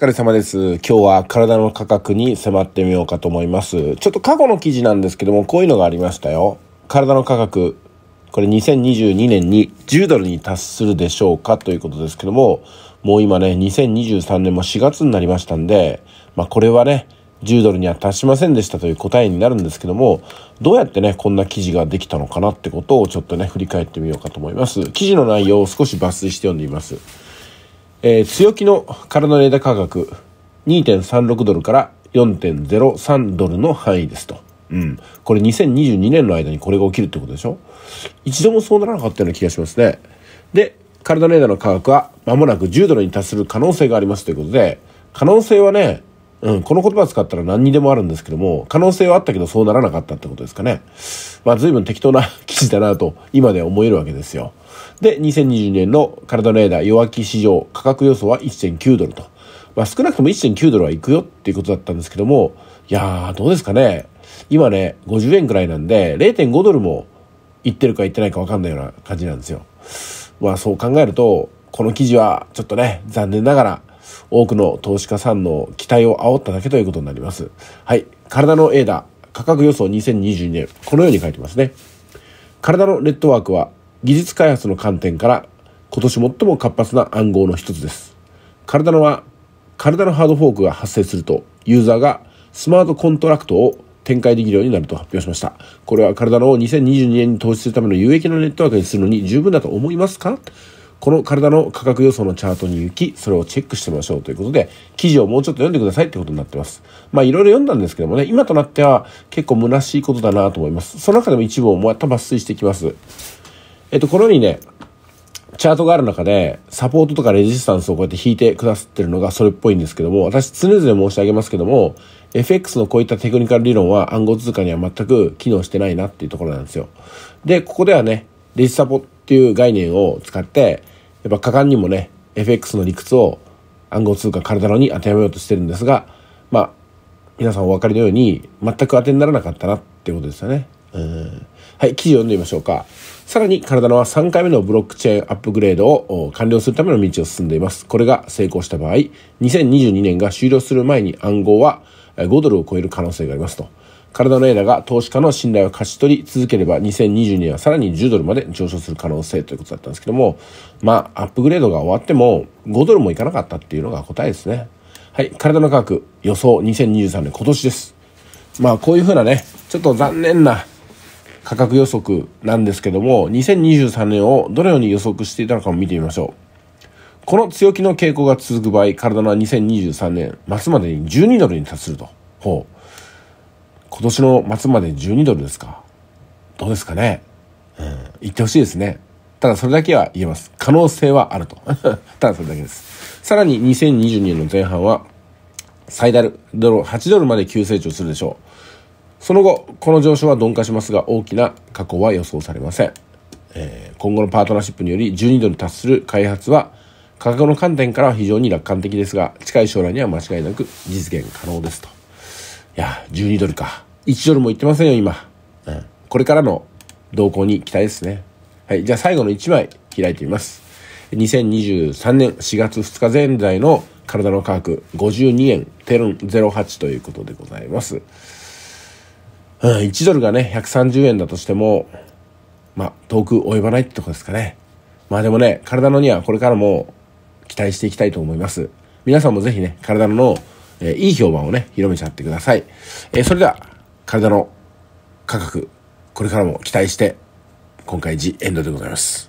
お疲れ様です。今日は体の価格に迫ってみようかと思います。ちょっと過去の記事なんですけども、こういうのがありましたよ。体の価格、これ2022年に10ドルに達するでしょうかということですけども、もう今ね、2023年も4月になりましたんで、まあこれはね、10ドルには達しませんでしたという答えになるんですけども、どうやってね、こんな記事ができたのかなってことをちょっとね、振り返ってみようかと思います。記事の内容を少し抜粋して読んでみます。えー、強気の空の値段価格2.36ドルから4.03ドルの範囲ですと。うん。これ2022年の間にこれが起きるってことでしょ一度もそうならなかったような気がしますね。で、カルダネーダの価格は間もなく10ドルに達する可能性がありますということで、可能性はね、うん、この言葉使ったら何にでもあるんですけども、可能性はあったけどそうならなかったってことですかね。まあ随分適当な 記事だなと今で思えるわけですよ。で、2020年の体のエーダー弱気市場価格予想は1.9ドルと。まあ少なくとも1.9ドルはいくよっていうことだったんですけども、いやーどうですかね。今ね、50円くらいなんで0.5ドルもいってるかいってないかわかんないような感じなんですよ。まあそう考えると、この記事はちょっとね、残念ながら多くの投資家さんの期待を煽っただけということになります。はい。体のエーダ価格予想2022年、このように書いてますね。体のネットワークは技術開発の観点から今年最も活発な暗号の一つです。体のは、体のハードフォークが発生すると、ユーザーがスマートコントラクトを展開できるようになると発表しました。これは体のを2022年に投資するための有益なネットワークにするのに十分だと思いますかこの体の価格予想のチャートに行き、それをチェックしてみましょうということで、記事をもうちょっと読んでくださいってことになってます。まあいろいろ読んだんですけどもね、今となっては結構虚しいことだなと思います。その中でも一部をっと抜粋していきます。えっと、このようにね、チャートがある中で、サポートとかレジスタンスをこうやって引いてくださってるのがそれっぽいんですけども、私常々申し上げますけども、FX のこういったテクニカル理論は暗号通貨には全く機能してないなっていうところなんですよ。で、ここではね、レジサポっていう概念を使って、やっぱ果敢にもね、FX の理屈を暗号通貨カルダロに当てはめようとしてるんですが、まあ、皆さんお分かりのように、全く当てにならなかったなってことですよね。うん。はい、記事を読んでみましょうか。さらに、カルダロは3回目のブロックチェーンアップグレードを完了するための道を進んでいます。これが成功した場合、2022年が終了する前に暗号は5ドルを超える可能性がありますと。体のエラが投資家の信頼を勝ち取り続ければ2022年はさらに10ドルまで上昇する可能性ということだったんですけども、まあ、アップグレードが終わっても5ドルもいかなかったっていうのが答えですね。はい、体の価格予想2023年今年です。まあ、こういうふうなね、ちょっと残念な価格予測なんですけども、2023年をどのように予測していたのかも見てみましょう。この強気の傾向が続く場合、体は2023年末までに12ドルに達すると。ほう。今年の末まで12ドルですか。どうですかね。うん、言ってほしいですね。ただそれだけは言えます。可能性はあると。ただそれだけです。さらに2022年の前半は、最大ドル8ドルまで急成長するでしょう。その後、この上昇は鈍化しますが、大きな加工は予想されません。えー、今後のパートナーシップにより12ドル達する開発は、価格の観点からは非常に楽観的ですが、近い将来には間違いなく実現可能ですと。や、12ドルか。1ドルもいってませんよ、今。うん。これからの動向に期待ですね。はい。じゃあ最後の1枚開いてみます。2023年4月2日現在の体の価格52円08ということでございます。うん、1ドルがね、130円だとしても、まあ、遠く及ばないってとこですかね。まあでもね、体のにはこれからも期待していきたいと思います。皆さんもぜひね、体のえー、いい評判をね、広めちゃってください。えー、それでは、体の価格、これからも期待して、今回 G エンドでございます。